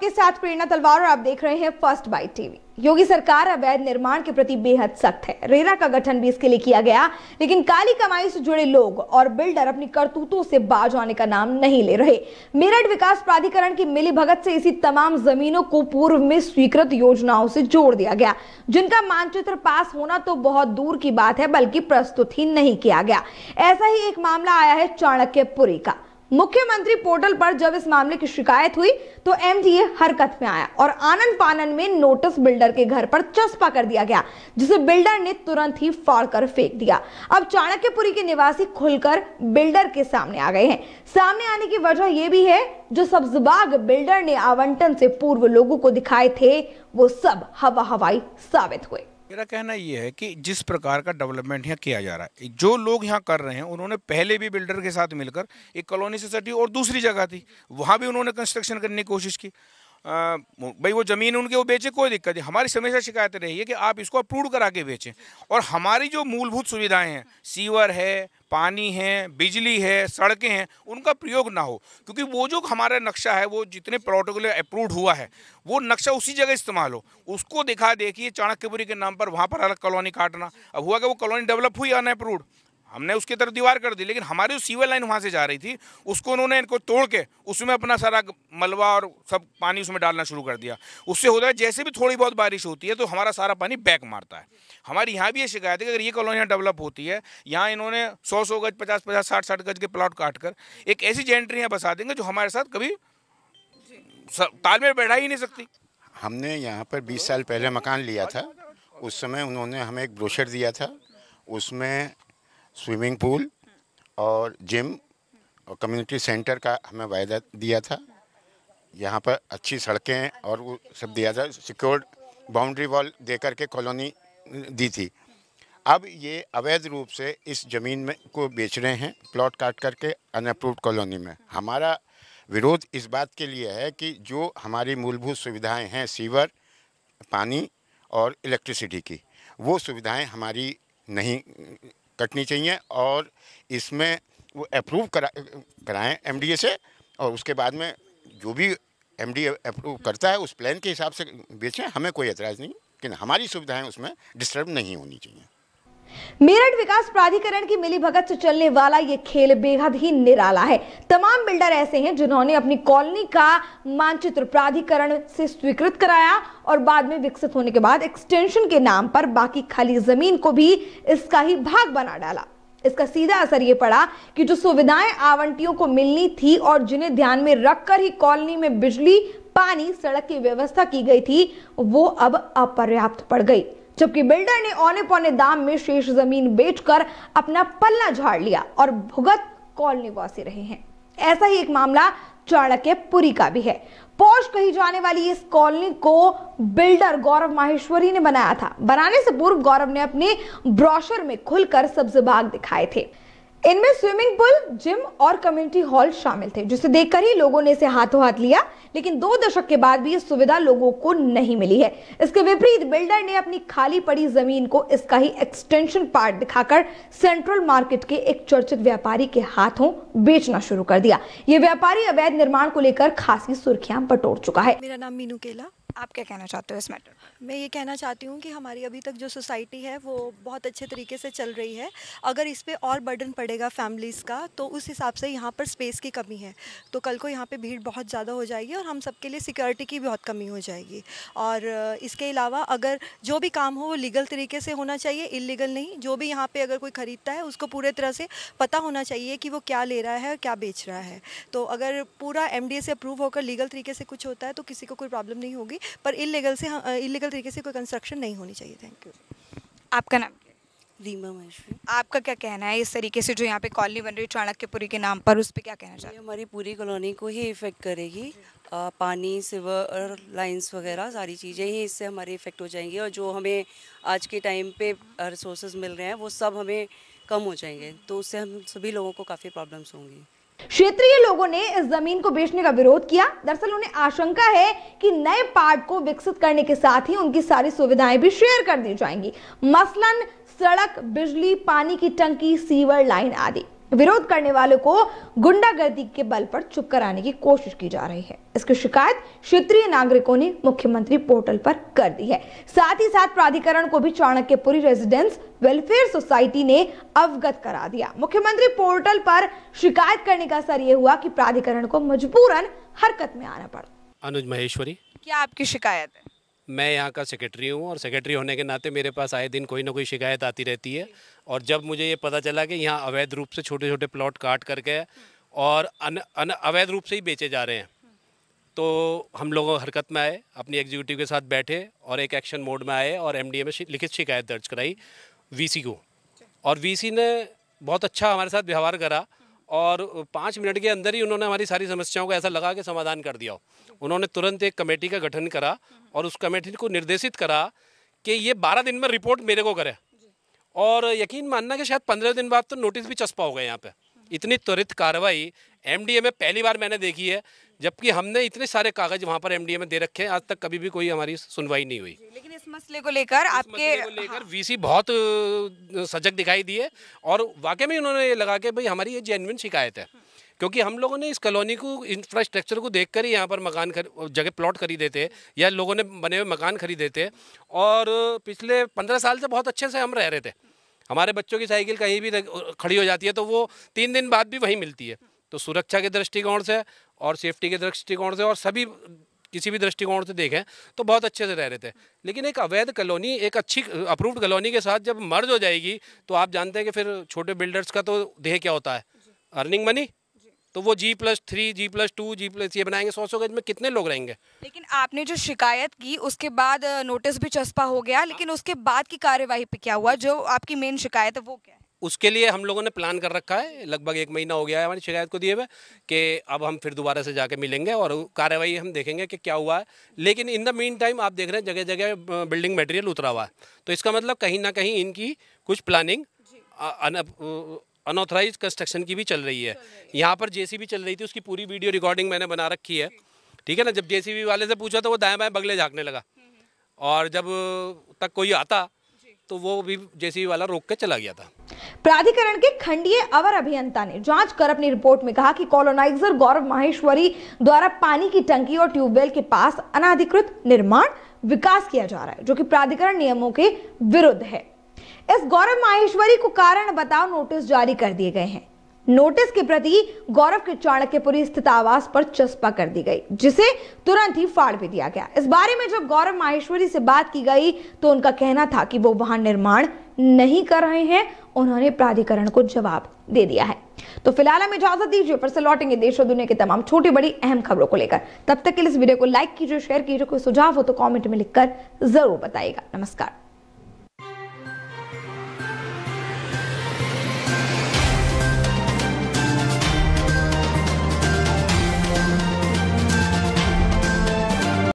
आपके साथ प्रेरणा तलवार और आप देख रहे हैं फर्स्ट बाइट टीवी योगी सरकार अवैध निर्माण के प्रति बेहद सख्त है रेरा का गठन भी इसके लिए किया गया लेकिन काली कमाई से जुड़े लोग और बिल्डर अपनी करतूतों से बाज आने का नाम नहीं ले रहे मेरठ विकास प्राधिकरण की मिली भगत से इसी तमाम जमीनों को पूर्व में स्वीकृत योजनाओं से जोड़ दिया गया जिनका मानचित्र पास होना तो बहुत दूर की बात है बल्कि प्रस्तुत ही नहीं किया गया ऐसा ही एक मामला आया है चाणक्यपुरी का मुख्यमंत्री पोर्टल पर जब इस मामले की शिकायत हुई तो एमडीए हरकत में आया और आनंद पानन में नोटिस बिल्डर के घर पर चस्पा कर दिया गया जिसे बिल्डर ने तुरंत ही फाड़ कर फेंक दिया अब चाणक्यपुरी के निवासी खुलकर बिल्डर के सामने आ गए हैं सामने आने की वजह यह भी है जो सब्जबाग बिल्डर ने आवंटन से पूर्व लोगों को दिखाए थे वो सब हवा हवाई साबित हुए मेरा कहना ये है कि जिस प्रकार का डेवलपमेंट यहाँ किया जा रहा है जो लोग यहाँ कर रहे हैं उन्होंने पहले भी बिल्डर के साथ मिलकर एक कॉलोनी सोसाइटी और दूसरी जगह थी वहाँ भी उन्होंने कंस्ट्रक्शन करने की कोशिश की भाई वो ज़मीन उनके वो बेचे कोई दिक्कत नहीं हमारी हमेशा शिकायत रही है कि आप इसको अप्रूव करा के बेचें और हमारी जो मूलभूत सुविधाएं हैं सीवर है पानी है बिजली है सड़कें हैं उनका प्रयोग ना हो क्योंकि वो जो हमारा नक्शा है वो जितने प्रोटोकॉल अप्रूव हुआ है वो नक्शा उसी जगह इस्तेमाल हो उसको दिखा देखिए चाणक्यपुरी के नाम पर वहाँ पर अलग कॉलोनी काटना अब हुआ कि वो कॉलोनी डेवलप हुई अनअप्रूव्ड हमने उसकी तरफ दीवार कर दी लेकिन हमारी सीवर लाइन वहाँ से जा रही थी उसको उन्होंने इनको तोड़ के उसमें अपना सारा मलबा और सब पानी उसमें डालना शुरू कर दिया उससे होता है जैसे भी थोड़ी बहुत बारिश होती है तो हमारा सारा पानी बैक मारता है हमारी यहाँ भी ये शिकायत है कि अगर ये कॉलोनियाँ डेवलप होती है यहाँ इन्होंने सौ सौ गज पचास पचास साठ साठ गज के प्लाट काट कर एक ऐसी जेंट्री यहाँ बसा देंगे जो हमारे साथ कभी तालमेल बैठा ही नहीं सकती हमने यहाँ पर बीस साल पहले मकान लिया था उस समय उन्होंने हमें एक ब्रोशर दिया था उसमें स्विमिंग पूल और जिम और कम्युनिटी सेंटर का हमें वायदा दिया था यहाँ पर अच्छी सड़कें और वो सब दिया था सिक्योर्ड बाउंड्री वॉल दे करके कॉलोनी दी थी अब ये अवैध रूप से इस ज़मीन में को बेच रहे हैं प्लॉट काट करके अनअप्रूव्ड कॉलोनी में हमारा विरोध इस बात के लिए है कि जो हमारी मूलभूत सुविधाएं हैं सीवर पानी और इलेक्ट्रिसिटी की वो सुविधाएं हमारी नहीं कटनी चाहिए और इसमें वो अप्रूव करा कराएँ एम से और उसके बाद में जो भी एम अप्रूव करता है उस प्लान के हिसाब से बेचें हमें कोई एतराज़ नहीं लेकिन हमारी सुविधाएं उसमें डिस्टर्ब नहीं होनी चाहिए मेरठ विकास प्राधिकरण की मिलीभगत से चलने वाला ये खेल बेहद ही निराला है तमाम बिल्डर ऐसे हैं जिन्होंने अपनी कॉलोनी का मानचित्र प्राधिकरण से स्वीकृत कराया और बाद में विकसित होने के बाद एक्सटेंशन के नाम पर बाकी खाली जमीन को भी इसका ही भाग बना डाला इसका सीधा असर यह पड़ा कि जो सुविधाएं आवंटियों को मिलनी थी और जिन्हें ध्यान में रखकर ही कॉलोनी में बिजली पानी सड़क की व्यवस्था की गई थी वो अब अपर्याप्त पड़ गई जबकि बिल्डर ने औने पौने दाम में शेष जमीन बेचकर अपना पल्ला झाड़ लिया और भुगत कॉल निवासी रहे हैं ऐसा ही एक मामला चाणक्यपुरी का भी है पौष कही जाने वाली इस कॉलोनी को बिल्डर गौरव माहेश्वरी ने बनाया था बनाने से पूर्व गौरव ने अपने ब्रोशर में खुलकर सब्ज बाग दिखाए थे इनमें स्विमिंग पूल जिम और कम्युनिटी हॉल शामिल थे जिसे देखकर ही लोगों ने इसे हाथों हाथ लिया लेकिन दो दशक के बाद भी ये सुविधा लोगों को नहीं मिली है इसके विपरीत बिल्डर ने अपनी खाली पड़ी जमीन को इसका ही एक्सटेंशन पार्ट दिखाकर सेंट्रल मार्केट के एक चर्चित व्यापारी के हाथों बेचना शुरू कर दिया ये व्यापारी अवैध निर्माण को लेकर खासी सुर्खियां बटोर चुका है मेरा नाम मीनू केला आप क्या कहना चाहते हो इस मैटर मैं ये कहना चाहती हूँ कि हमारी अभी तक जो सोसाइटी है वो बहुत अच्छे तरीके से चल रही है अगर इस पर और बर्डन पड़ेगा फैमिलीज़ का तो उस हिसाब से यहाँ पर स्पेस की कमी है तो कल को यहाँ पर भीड़ बहुत ज़्यादा हो जाएगी और हम सबके लिए सिक्योरिटी की बहुत कमी हो जाएगी और इसके अलावा अगर जो भी काम हो वो लीगल तरीके से होना चाहिए इलीगल नहीं जो भी यहाँ पर अगर कोई ख़रीदता है उसको पूरे तरह से पता होना चाहिए कि वो क्या ले रहा है और क्या बेच रहा है तो अगर पूरा एम से अप्रूव होकर लीगल तरीके से कुछ होता है तो किसी को कोई प्रॉब्लम नहीं होगी पर इलीगल से इलीगल हाँ, तरीके से कोई कंस्ट्रक्शन नहीं होनी चाहिए थैंक यू आपका नाम रीमा महेश्वरी आपका क्या कहना है इस तरीके से जो यहाँ पे कॉलोनी बन रही है चाणक्यपुरी के नाम पर उस पर क्या कहना चाहिए हमारी पूरी कॉलोनी को ही इफ़ेक्ट करेगी आ, पानी सिवर लाइंस वगैरह सारी चीज़ें ही इससे हमारे इफ़ेक्ट हो जाएंगी और जो हमें आज के टाइम पे रिसोर्सेज मिल रहे हैं वो सब हमें कम हो जाएंगे तो उससे हम सभी लोगों को काफ़ी प्रॉब्लम्स होंगी क्षेत्रीय लोगों ने इस जमीन को बेचने का विरोध किया दरअसल उन्हें आशंका है कि नए पार्क को विकसित करने के साथ ही उनकी सारी सुविधाएं भी शेयर कर दी जाएंगी मसलन सड़क बिजली पानी की टंकी सीवर लाइन आदि विरोध करने वालों को गुंडागर्दी के बल पर चुप कराने की कोशिश की जा रही है इसकी शिकायत क्षेत्रीय नागरिकों ने मुख्यमंत्री पोर्टल पर कर दी है साथ ही साथ प्राधिकरण को भी चाणक्यपुरी रेजिडेंस वेलफेयर सोसाइटी ने अवगत करा दिया मुख्यमंत्री पोर्टल पर शिकायत करने का असर यह हुआ कि प्राधिकरण को मजबूरन हरकत में आना पड़ा अनुज महेश्वरी क्या आपकी शिकायत है मैं यहाँ का सेक्रेटरी हूँ और सेक्रेटरी होने के नाते मेरे पास आए दिन कोई ना कोई शिकायत आती रहती है और जब मुझे ये पता चला कि यहाँ अवैध रूप से छोटे छोटे प्लॉट काट करके और अन, अन अवैध रूप से ही बेचे जा रहे हैं तो हम लोग हरकत में आए अपनी एग्जीक्यूटिव के साथ बैठे और एक एक्शन मोड में आए और एमडीए में लिखित शिकायत दर्ज कराई वी को और वी ने बहुत अच्छा हमारे साथ व्यवहार करा और पाँच मिनट के अंदर ही उन्होंने हमारी सारी समस्याओं को ऐसा लगा के समाधान कर दिया उन्होंने तुरंत एक कमेटी का गठन करा और उस कमेटी को निर्देशित करा कि ये बारह दिन में रिपोर्ट मेरे को करे और यकीन मानना कि शायद पंद्रह दिन बाद तो नोटिस भी चस्पा हो गया यहाँ पर इतनी त्वरित कार्रवाई एम में पहली बार मैंने देखी है जबकि हमने इतने सारे कागज वहाँ पर एम में दे रखे हैं आज तक कभी भी कोई हमारी सुनवाई नहीं हुई मसले को लेकर आपके लेकर वी वीसी बहुत सजग दिखाई दिए और वाकई में उन्होंने ये लगा के भाई हमारी ये जेनविन शिकायत है क्योंकि हम लोगों ने इस कॉलोनी को इंफ्रास्ट्रक्चर को देख कर ही यहाँ पर मकान खर, जगह प्लॉट खरीदे थे या लोगों ने बने हुए मकान खरीदे थे और पिछले पंद्रह साल से बहुत अच्छे से हम रह रहे थे हमारे बच्चों की साइकिल कहीं भी खड़ी हो जाती है तो वो तीन दिन बाद भी वहीं मिलती है तो सुरक्षा के दृष्टिकोण से और सेफ्टी के दृष्टिकोण से और सभी किसी भी दृष्टिकोण से देखें तो बहुत अच्छे से रह रहे थे लेकिन एक अवैध कॉलोनी एक अच्छी अप्रूव्ड कॉलोनी के साथ जब मर्ज हो जाएगी तो आप जानते हैं कि फिर छोटे बिल्डर्स का तो देह क्या होता है अर्निंग मनी तो वो G plus three G plus two G plus ये बनाएंगे सौ सौ गज में कितने लोग रहेंगे लेकिन आपने जो शिकायत की उसके बाद नोटिस भी चस्पा हो गया लेकिन हाँ। उसके बाद की कार्यवाही पे क्या हुआ जो आपकी मेन शिकायत है वो क्या उसके लिए हम लोगों ने प्लान कर रखा है लगभग एक महीना हो गया है हमारी शिकायत को दिए हुए कि अब हम फिर दोबारा से जाके मिलेंगे और कार्रवाई हम देखेंगे कि क्या हुआ है लेकिन इन द मीन टाइम आप देख रहे हैं जगह जगह बिल्डिंग मटेरियल उतरा हुआ है तो इसका मतलब कहीं ना कहीं इनकी कुछ प्लानिंग अनऑथराइज कंस्ट्रक्शन की भी चल रही है यहाँ पर जेसीबी चल रही थी उसकी पूरी वीडियो रिकॉर्डिंग मैंने बना रखी है ठीक है ना जब जे वाले से पूछा तो वो दाएँ बाएँ बगले झाँकने लगा हम्म, हम्म। और जब तक कोई आता तो वो भी जेसीबी वाला रोक के चला गया था प्राधिकरण के खंडीय अवर अभियंता ने जांच कर अपनी रिपोर्ट में कहा कि कॉलोनाइजर गौरव माहेश्वरी द्वारा पानी की टंकी और ट्यूबवेल के पास अनाधिकृत निर्माण विकास किया जा रहा है जो कि प्राधिकरण नियमों के विरुद्ध है इस गौरव माहेश्वरी को कारण बताओ नोटिस जारी कर दिए गए हैं नोटिस के प्रति गौरव के चाणक्यपुरी स्थित आवास पर चस्पा कर दी गई जिसे तुरंत ही फाड़ भी दिया गया इस बारे में जब गौरव माहेश्वरी से बात की गई तो उनका कहना था कि वो वहां निर्माण नहीं कर रहे हैं उन्होंने प्राधिकरण को जवाब दे दिया है तो फिलहाल हम इजाजत दीजिए पर से लौटेंगे देश और दुनिया की तमाम छोटी बड़ी अहम खबरों को लेकर तब तक के लिए इस वीडियो को लाइक कीजिए शेयर कीजिए कोई सुझाव हो तो कॉमेंट में लिखकर जरूर बताइएगा नमस्कार